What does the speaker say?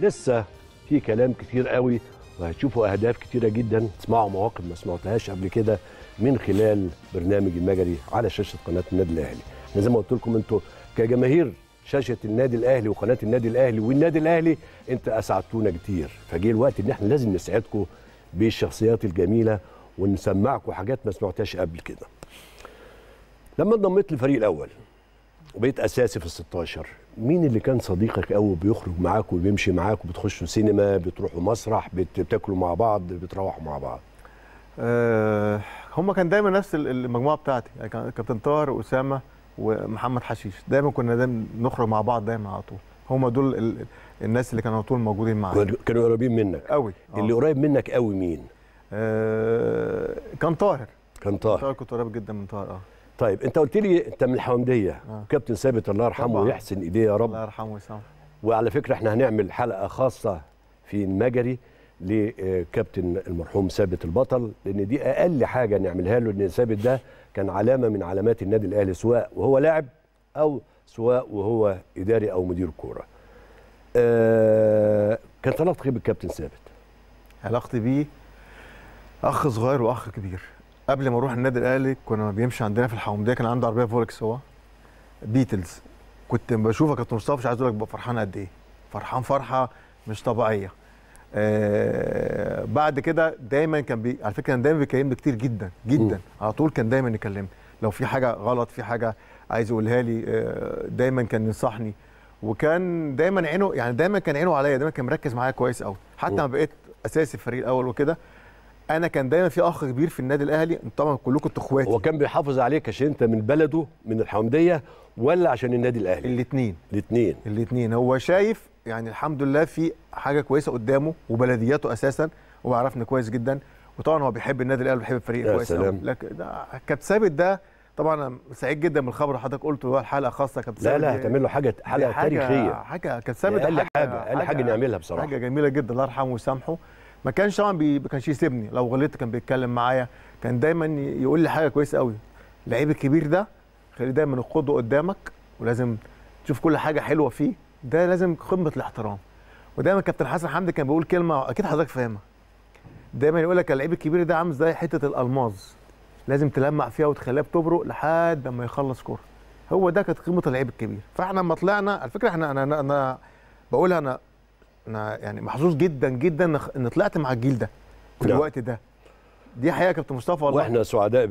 لسه في كلام كتير قوي وهتشوفوا اهداف كتيره جدا تسمعوا مواقف ما سمعتهاش قبل كده من خلال برنامج المجري على شاشه قناه النادي الاهلي زي ما قلت لكم انتوا كجماهير شاشه النادي الاهلي وقناه النادي الاهلي والنادي الاهلي انت اسعدتونا كتير فجه الوقت ان احنا لازم نسعدكم بالشخصيات الجميله ونسمعكم حاجات ما سمعتهاش قبل كده لما انضميت للفريق الاول وبقيت اساسي في ال 16 مين اللي كان صديقك قوي بيخرج معاك وبيمشي معاك وبتخشوا سينما بتروحوا مسرح بتاكلوا مع بعض بتروحوا مع بعض أه هم كان دايما نفس المجموعه بتاعتي يعني كابتن طاهر واسامه ومحمد حشيش دايما كنا دايما نخرج مع بعض دايما على طول هم دول الناس اللي كانوا على طول موجودين معايا كانوا قريبين منك قوي اللي آه. قريب منك قوي مين آه كان طاهر كان طاهر طاهر كنت قريب جدا من طاهر اه طيب انت قلت لي انت من الحوامديه آه. كابتن ثابت الله يرحمه ويحسن ايديه يا رب الله يرحمه ويسامحه وعلى فكره احنا هنعمل حلقه خاصه في المجري لكابتن المرحوم ثابت البطل لان دي اقل حاجه نعملها له لان ثابت ده كان علامه من علامات النادي الاهلي سواء وهو لاعب او سواء وهو اداري او مدير كوره. آه كانت علاقتك إيه بالكابتن ثابت؟ علاقتي بيه اخ صغير واخ كبير قبل ما اروح النادي الاهلي كنا بيمشي عندنا في الحومديه كان عنده عربيه فولكس هو بيتلز كنت بشوفها كابتن مصطفى مش عايز اقول لك فرحان قد ايه فرحان فرحه مش طبيعيه آه بعد كده دايما كان بي... على فكره كان دايما بيكلمني كتير جدا جدا م. على طول كان دايما يكلمني لو في حاجه غلط في حاجه عايز يقولها لي آه دايما كان ينصحني وكان دايما عينه يعني دايما كان عينه عليا دايما كان مركز معايا كويس قوي حتى ما بقيت اساسي في الفريق الاول وكده انا كان دايما في اخ كبير في النادي الاهلي طبعا كلكم اخواتي هو كان بيحافظ عليك عشان انت من بلده من الحمديه ولا عشان النادي الاهلي الاثنين الاثنين الاثنين هو شايف يعني الحمد لله في حاجه كويسه قدامه وبلدياته اساسا وبيعرفنا كويس جدا وطبعا هو بيحب النادي الاهلي وبيحب الفريق كويس سلام. لكن كابتن ثابت ده طبعا انا سعيد جدا بالخبر اللي حضرتك قلته هو الحلقه خاصه كابتن ثابت لا لا هتعمل له حاجه حلقه حاجة تاريخيه حاجه كابتن ثابت حاجه حاجة, حاجه نعملها بصراحه حاجه جميله جدا الله يرحمه ويسامحه ما كانش طبعا ما كانش يسيبني لو غلطت كان بيتكلم معايا كان دايما يقول لي حاجه كويسه قوي اللعيب الكبير ده خليه دايما القدوه قدامك ولازم تشوف كل حاجه حلوه فيه ده لازم قمه الاحترام ودايما كابتن حسن حمدي كان بيقول كلمه اكيد حضرتك فاهمها دايما يقول لك اللعيب الكبير ده عامل زي حته الالماظ لازم تلمع فيها وتخليها بتبرق لحد ما يخلص كوره هو ده كانت قيمه اللعيب الكبير فاحنا لما طلعنا على فكره احنا انا انا بقولها انا انا يعني محظوظ جدا جدا ان طلعت مع الجيل ده في نعم. الوقت ده دي حقيقه يا كابتن مصطفى والله واحنا سعداء